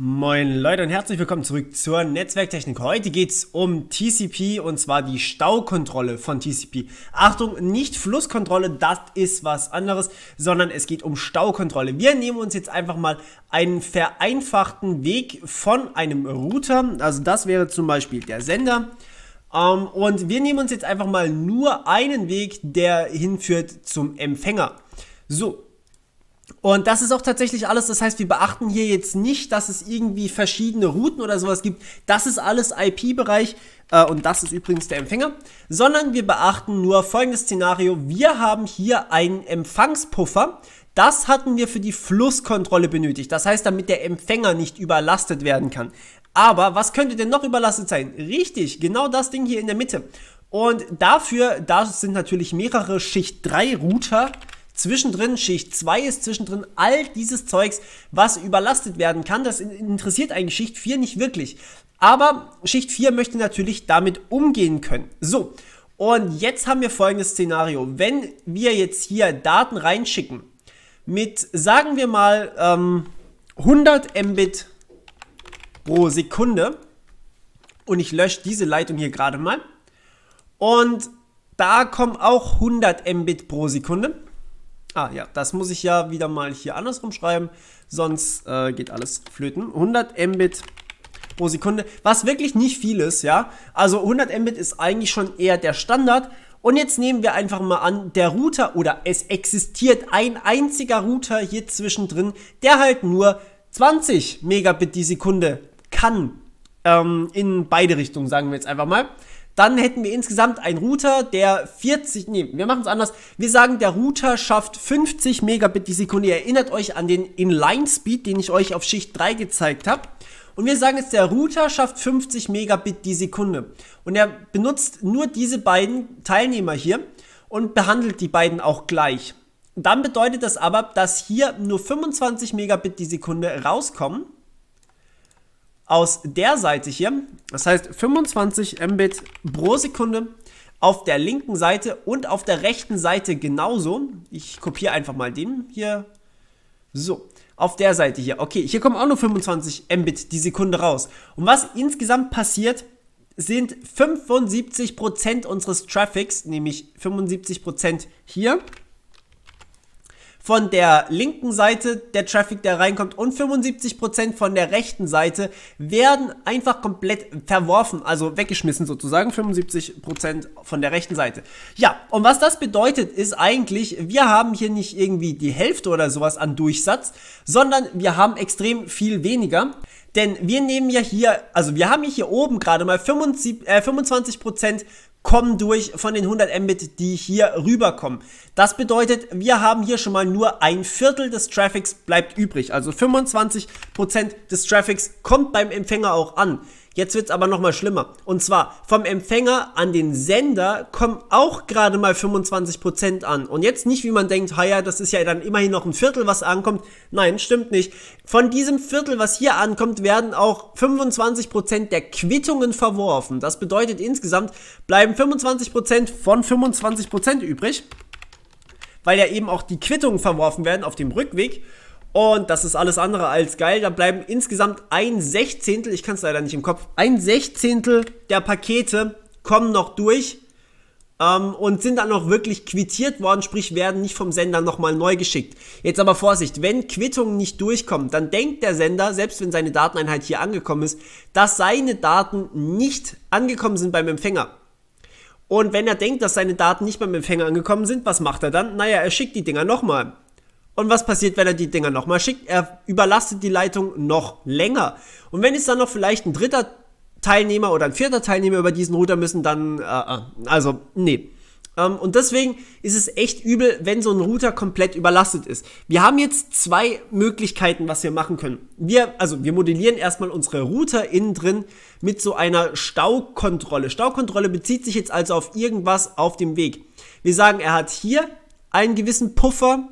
Moin Leute und herzlich willkommen zurück zur Netzwerktechnik. Heute geht es um TCP und zwar die Staukontrolle von TCP. Achtung, nicht Flusskontrolle, das ist was anderes, sondern es geht um Staukontrolle. Wir nehmen uns jetzt einfach mal einen vereinfachten Weg von einem Router, also das wäre zum Beispiel der Sender. Ähm, und wir nehmen uns jetzt einfach mal nur einen Weg, der hinführt zum Empfänger. So, und das ist auch tatsächlich alles. Das heißt, wir beachten hier jetzt nicht, dass es irgendwie verschiedene Routen oder sowas gibt. Das ist alles IP-Bereich äh, und das ist übrigens der Empfänger, sondern wir beachten nur folgendes Szenario. Wir haben hier einen Empfangspuffer. Das hatten wir für die Flusskontrolle benötigt. Das heißt, damit der Empfänger nicht überlastet werden kann. Aber was könnte denn noch überlastet sein? Richtig, genau das Ding hier in der Mitte. Und dafür, da sind natürlich mehrere Schicht 3 Router zwischendrin Schicht 2 ist, zwischendrin all dieses Zeugs, was überlastet werden kann. Das interessiert eigentlich Schicht 4 nicht wirklich. Aber Schicht 4 möchte natürlich damit umgehen können. So, und jetzt haben wir folgendes Szenario. Wenn wir jetzt hier Daten reinschicken mit, sagen wir mal, ähm, 100 Mbit pro Sekunde und ich lösche diese Leitung hier gerade mal und da kommen auch 100 Mbit pro Sekunde Ah ja, das muss ich ja wieder mal hier andersrum schreiben, sonst äh, geht alles flöten. 100 Mbit pro Sekunde, was wirklich nicht viel ist, ja. Also 100 Mbit ist eigentlich schon eher der Standard. Und jetzt nehmen wir einfach mal an, der Router oder es existiert ein einziger Router hier zwischendrin, der halt nur 20 Megabit die Sekunde kann. Ähm, in beide Richtungen, sagen wir jetzt einfach mal dann hätten wir insgesamt einen Router, der 40, nee, wir machen es anders. Wir sagen, der Router schafft 50 Megabit die Sekunde. Ihr erinnert euch an den Inline-Speed, den ich euch auf Schicht 3 gezeigt habe. Und wir sagen jetzt, der Router schafft 50 Megabit die Sekunde. Und er benutzt nur diese beiden Teilnehmer hier und behandelt die beiden auch gleich. Dann bedeutet das aber, dass hier nur 25 Megabit die Sekunde rauskommen aus der Seite hier. Das heißt 25 Mbit pro Sekunde auf der linken Seite und auf der rechten Seite genauso. Ich kopiere einfach mal den hier. So, auf der Seite hier. Okay, hier kommen auch nur 25 Mbit die Sekunde raus. Und was insgesamt passiert, sind 75% unseres Traffics, nämlich 75% hier von der linken Seite der Traffic, der reinkommt und 75% von der rechten Seite werden einfach komplett verworfen, also weggeschmissen sozusagen, 75% von der rechten Seite. Ja, und was das bedeutet, ist eigentlich, wir haben hier nicht irgendwie die Hälfte oder sowas an Durchsatz, sondern wir haben extrem viel weniger. Denn wir nehmen ja hier, also wir haben hier oben gerade mal 25, äh, 25% kommen durch von den 100 Mbit, die hier rüberkommen. Das bedeutet, wir haben hier schon mal nur ein Viertel des Traffics bleibt übrig. Also 25% des Traffics kommt beim Empfänger auch an. Jetzt wird es aber nochmal schlimmer. Und zwar vom Empfänger an den Sender kommen auch gerade mal 25% an. Und jetzt nicht, wie man denkt, ja, das ist ja dann immerhin noch ein Viertel, was ankommt. Nein, stimmt nicht. Von diesem Viertel, was hier ankommt, werden auch 25% der Quittungen verworfen. Das bedeutet insgesamt bleiben 25% von 25% übrig, weil ja eben auch die Quittungen verworfen werden auf dem Rückweg. Und das ist alles andere als geil. Da bleiben insgesamt ein Sechzehntel, ich kann es leider nicht im Kopf, ein Sechzehntel der Pakete kommen noch durch ähm, und sind dann noch wirklich quittiert worden, sprich werden nicht vom Sender nochmal neu geschickt. Jetzt aber Vorsicht, wenn Quittungen nicht durchkommen, dann denkt der Sender, selbst wenn seine Dateneinheit hier angekommen ist, dass seine Daten nicht angekommen sind beim Empfänger. Und wenn er denkt, dass seine Daten nicht beim Empfänger angekommen sind, was macht er dann? Naja, er schickt die Dinger nochmal. Und was passiert, wenn er die Dinger nochmal schickt? Er überlastet die Leitung noch länger. Und wenn es dann noch vielleicht ein dritter Teilnehmer oder ein vierter Teilnehmer über diesen Router müssen, dann, äh, äh, also, nee. Ähm, und deswegen ist es echt übel, wenn so ein Router komplett überlastet ist. Wir haben jetzt zwei Möglichkeiten, was wir machen können. Wir, also, wir modellieren erstmal unsere Router innen drin mit so einer Staukontrolle. Staukontrolle bezieht sich jetzt also auf irgendwas auf dem Weg. Wir sagen, er hat hier einen gewissen Puffer,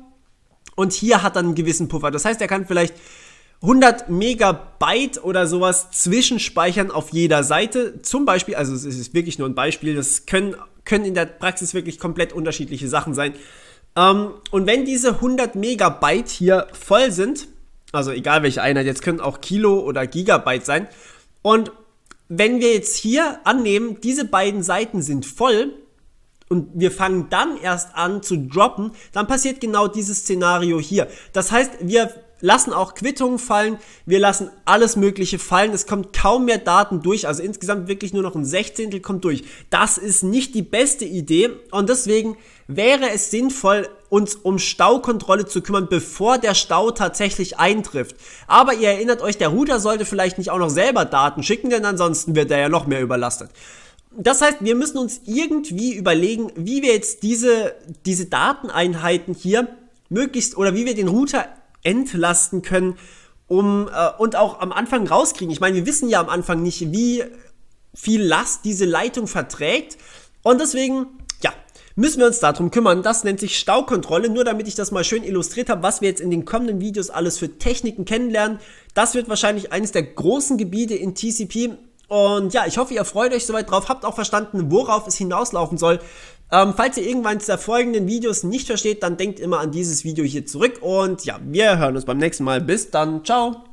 und hier hat er einen gewissen Puffer. Das heißt, er kann vielleicht 100 Megabyte oder sowas zwischenspeichern auf jeder Seite. Zum Beispiel, also es ist wirklich nur ein Beispiel, das können, können in der Praxis wirklich komplett unterschiedliche Sachen sein. Ähm, und wenn diese 100 Megabyte hier voll sind, also egal welche Einheit, jetzt können auch Kilo oder Gigabyte sein. Und wenn wir jetzt hier annehmen, diese beiden Seiten sind voll, und wir fangen dann erst an zu droppen, dann passiert genau dieses Szenario hier. Das heißt, wir lassen auch Quittungen fallen, wir lassen alles Mögliche fallen, es kommt kaum mehr Daten durch, also insgesamt wirklich nur noch ein Sechzehntel kommt durch. Das ist nicht die beste Idee und deswegen wäre es sinnvoll, uns um Staukontrolle zu kümmern, bevor der Stau tatsächlich eintrifft. Aber ihr erinnert euch, der Router sollte vielleicht nicht auch noch selber Daten schicken, denn ansonsten wird er ja noch mehr überlastet das heißt, wir müssen uns irgendwie überlegen, wie wir jetzt diese, diese Dateneinheiten hier möglichst oder wie wir den Router entlasten können, um äh, und auch am Anfang rauskriegen. Ich meine, wir wissen ja am Anfang nicht, wie viel Last diese Leitung verträgt. Und deswegen, ja, müssen wir uns darum kümmern. Das nennt sich Staukontrolle. Nur damit ich das mal schön illustriert habe, was wir jetzt in den kommenden Videos alles für Techniken kennenlernen. Das wird wahrscheinlich eines der großen Gebiete in TCP. Und ja, ich hoffe, ihr freut euch soweit drauf, habt auch verstanden, worauf es hinauslaufen soll. Ähm, falls ihr irgendwann der folgenden Videos nicht versteht, dann denkt immer an dieses Video hier zurück. Und ja, wir hören uns beim nächsten Mal. Bis dann, ciao.